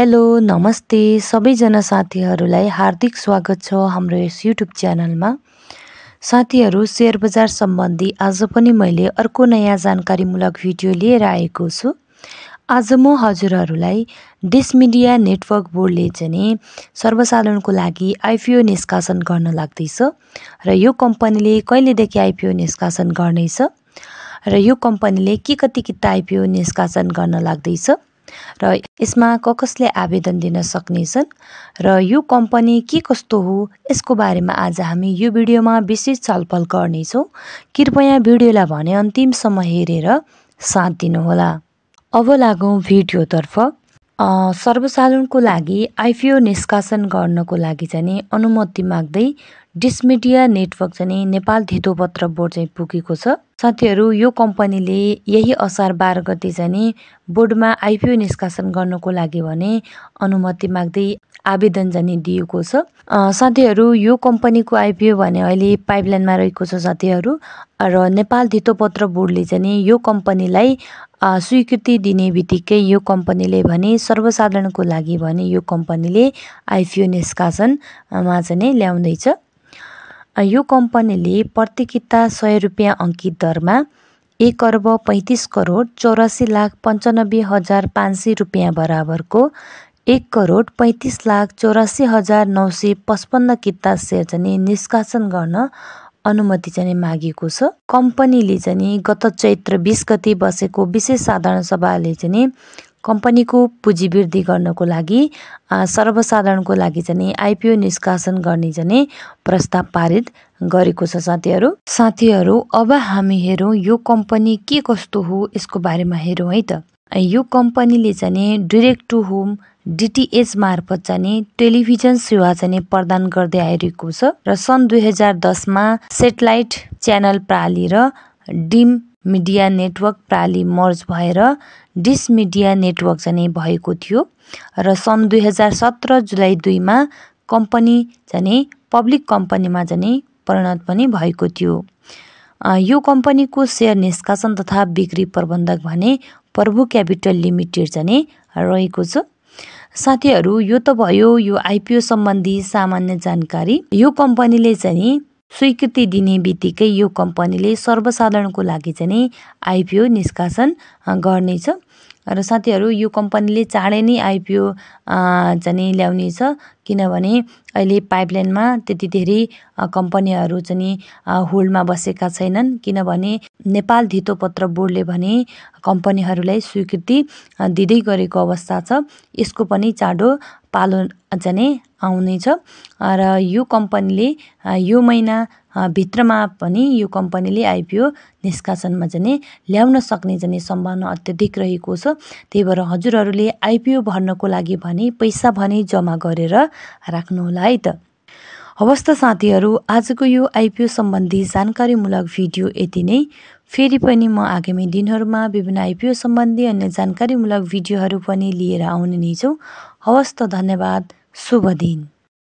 hello नमस्ते सबैजना साथीहरूलाई हार्दिक स्वागत छ हाम्रो यस युट्युब च्यानलमा साथीहरू सेयर बजार सम्बन्धी आज पनि मैले अर्को नयाँ जानकारीमूलक भिडियो लिएर आएको छु आज म हजुरहरूलाई डिस मिडिया नेटवर्क बोर्डले चाहिँ सर्वसाधारणको लागि आइपिओ निष्कासन गर्न लाग्दैछ र यो कम्पनीले कहिलेदेखि आइपिओ निष्कासन गर्नेछ र यो कम्पनीले के कति किता आइपिओ निष्कासन गर्न लाग्दैछ र यसमा ककसले आवेदन दिन सक्नेछन् र यो कम्पनी के कस्तो हो यसको बारेमा आज हामी यो भिडियोमा विशेष छलफल गर्नेछौँ कृपया भिडियोलाई भने अन्तिमसम्म हेरेर साथ दिनुहोला अब लागौँ भिडियोतर्फ सर्वसाधारणको लागि आइपिओ निष्कासन गर्नको लागि चाहिँ अनुमति माग्दै डिसमिडिया नेटवर्क चाहिँ नेपाल धितोपत्र बोर्ड चाहिँ पुगेको छ साथीहरू यो कम्पनीले यही असार बाह्र गते चाहिँ बोर्डमा आइपिओ निष्कासन गर्नको लागि भने अनुमति माग्दै आवेदन जाने दिएको छ साथीहरू यो कम्पनीको आइपिओ भने अहिले पाइपलाइनमा रहेको छ साथीहरू र नेपाल धितोपत्र बोर्डले चाहिँ यो कम्पनीलाई स्वीकृति दिने बित्तिकै यो कम्पनीले भने सर्वसाधारणको लागि भने यो कम्पनीले आइफियो निष्कासनमा चाहिँ ल्याउँदैछ यो कम्पनीले प्रतिकिता सय रुपियाँ अङ्कित दरमा एक अर्ब पैँतिस करोड चौरासी लाख पन्चानब्बे हजार पाँच सय रुपियाँ बराबरको एक करोड पैँतिस लाख चौरासी हजार नौ सय पचपन्न किता सेयर चाहिँ निष्कासन गर्न अनुमति चाहिँ मागेको छ कम्पनीले चाहिँ गत चैत्र बिस गति बसेको विशेष साधारण सभाले चाहिँ कम्पनीको पुँजी वृद्धि गर्नको लागि सर्वसाधारणको लागि चाहिँ आइपिओ निष्कासन गर्ने चाहिँ प्रस्ताव पारित गरेको छ साथीहरू साथीहरू अब हामी हेरौँ यो कम्पनी के कस्तो हो यसको बारेमा हेरौँ है त यो कम्पनीले चाहिँ डिरेक्ट टु होम डिटिएच मार्फत चाहिँ टेलिभिजन सेवा चाहिँ प्रदान गर्दै आइरहेको छ र सन् दुई हजार दसमा सेटेलाइट च्यानल प्राली र डिम मिडिया नेटवर्क प्राली मर्ज भएर डिस मिडिया नेटवर्क चाहिँ भएको थियो र सन् दुई हजार सत्र जुलाई दुईमा कम्पनी चाहिँ पब्लिक कम्पनीमा चाहिँ परिणत पनि भएको थियो यो कम्पनीको सेयर निष्कासन तथा बिक्री प्रबन्धक भने प्रभु क्यापिटल लिमिटेड जाने रहेको छ साथीहरू यो त भयो यो आइपिओ सम्बन्धी सामान्य जानकारी यो कम्पनीले चाहिँ स्वीकृति दिने बित्तिकै यो कम्पनीले सर्वसाधारणको लागि चाहिँ आइपिओ निष्कासन गर्नेछ र साथीहरू यो कम्पनीले चाँडै नै आइपिओ चाहिँ ल्याउनेछ किनभने अहिले पाइपलाइनमा त्यति धेरै कम्पनीहरू चाहिँ होल्डमा बसेका छैनन् किनभने नेपाल धितोपत्र बोर्डले भने कम्पनीहरूलाई स्वीकृति दिँदै गरेको अवस्था छ यसको पनि चाँडो पालो चाहिँ आउनेछ र यो कम्पनीले यो महिना भित्रमा पनि यो कम्पनीले आइपिओ निष्कासनमा जाने ल्याउन सक्ने जाने सम्भावना अत्याधिक रहेको छ त्यही भएर हजुरहरूले आइपिओ भर्नको लागि भने पैसा भने जम्मा गरेर राख्नुहोला है त हवस् त साथीहरू आजको यो आइपिओ सम्बन्धी जानकारीमूलक भिडियो यति नै फेरि पनि म आगामी दिनहरूमा विभिन्न आइपिओ सम्बन्धी अन्य जानकारीमूलक भिडियोहरू पनि लिएर आउने नै छु हवस् त धन्यवाद शुभ दिन